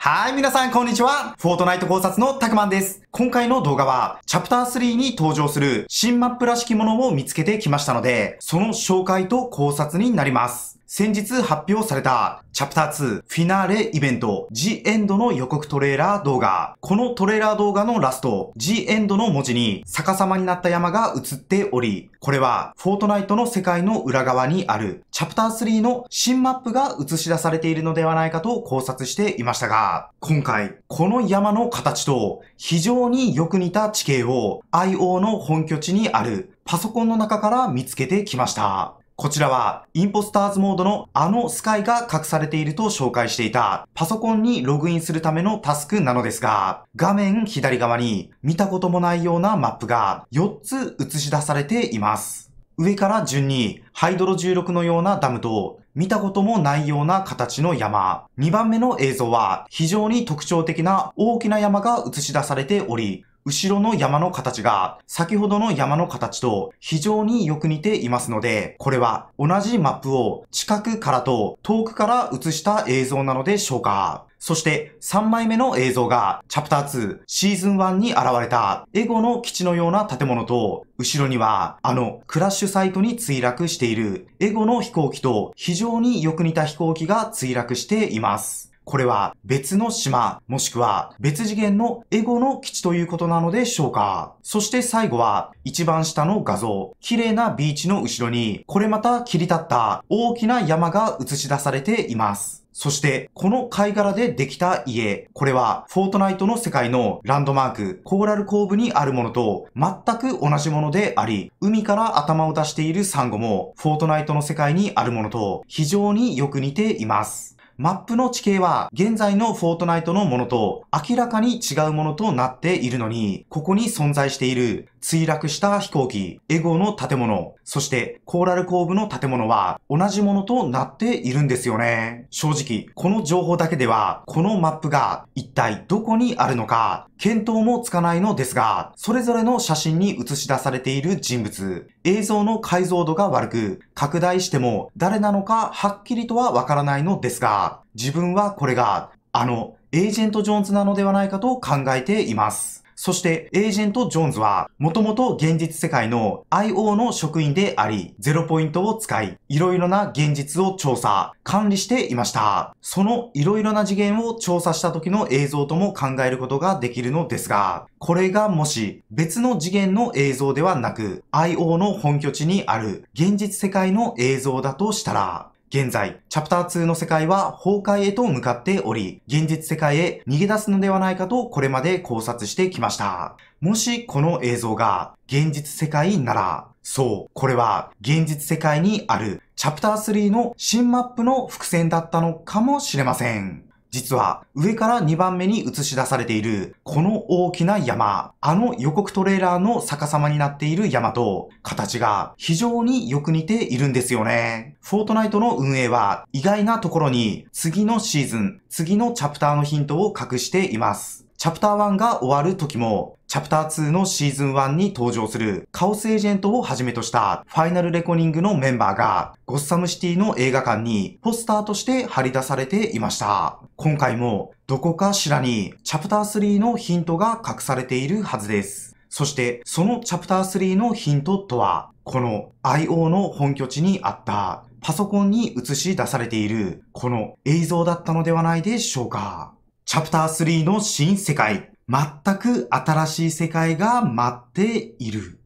はい、皆さん、こんにちは。フォートナイト考察のたくまんです。今回の動画は、チャプター3に登場する新マップらしきものを見つけてきましたので、その紹介と考察になります。先日発表されたチャプター2フィナーレイベント G エンドの予告トレーラー動画。このトレーラー動画のラスト G エンドの文字に逆さまになった山が映っており、これはフォートナイトの世界の裏側にあるチャプター3の新マップが映し出されているのではないかと考察していましたが、今回この山の形と非常によく似た地形を IO の本拠地にあるパソコンの中から見つけてきました。こちらは、インポスターズモードのあのスカイが隠されていると紹介していた、パソコンにログインするためのタスクなのですが、画面左側に見たこともないようなマップが4つ映し出されています。上から順に、ハイドロ16のようなダムと、見たこともないような形の山。2番目の映像は非常に特徴的な大きな山が映し出されており、後ろの山の形が先ほどの山の形と非常によく似ていますので、これは同じマップを近くからと遠くから映した映像なのでしょうかそして3枚目の映像がチャプター2シーズン1に現れたエゴの基地のような建物と後ろにはあのクラッシュサイトに墜落しているエゴの飛行機と非常によく似た飛行機が墜落しています。これは別の島、もしくは別次元のエゴの基地ということなのでしょうか。そして最後は、一番下の画像、綺麗なビーチの後ろに、これまた切り立った大きな山が映し出されています。そして、この貝殻でできた家。これは、フォートナイトの世界のランドマーク、コーラルコーブにあるものと、全く同じものであり、海から頭を出しているサンゴも、フォートナイトの世界にあるものと、非常によく似ています。マップの地形は現在のフォートナイトのものと明らかに違うものとなっているのに、ここに存在している墜落した飛行機、エゴの建物、そしてコーラル後部の建物は同じものとなっているんですよね。正直、この情報だけでは、このマップが一体どこにあるのか、検討もつかないのですが、それぞれの写真に映し出されている人物、映像の解像度が悪く、拡大しても誰なのかはっきりとはわからないのですが、自分はこれが、あの、エージェント・ジョーンズなのではないかと考えています。そして、エージェント・ジョーンズは、もともと現実世界の IO の職員であり、ゼロポイントを使い、いろいろな現実を調査、管理していました。そのいろいろな次元を調査した時の映像とも考えることができるのですが、これがもし別の次元の映像ではなく、IO の本拠地にある現実世界の映像だとしたら、現在、チャプター2の世界は崩壊へと向かっており、現実世界へ逃げ出すのではないかとこれまで考察してきました。もしこの映像が現実世界なら、そう、これは現実世界にあるチャプター3の新マップの伏線だったのかもしれません。実は上から2番目に映し出されているこの大きな山、あの予告トレーラーの逆さまになっている山と形が非常によく似ているんですよね。フォートナイトの運営は意外なところに次のシーズン、次のチャプターのヒントを隠しています。チャプター1が終わる時も、チャプター2のシーズン1に登場するカオスエージェントをはじめとしたファイナルレコニングのメンバーがゴッサムシティの映画館にポスターとして貼り出されていました。今回もどこかしらにチャプター3のヒントが隠されているはずです。そしてそのチャプター3のヒントとは、この IO の本拠地にあったパソコンに映し出されているこの映像だったのではないでしょうか。チャプター3の新世界。全く新しい世界が待っている。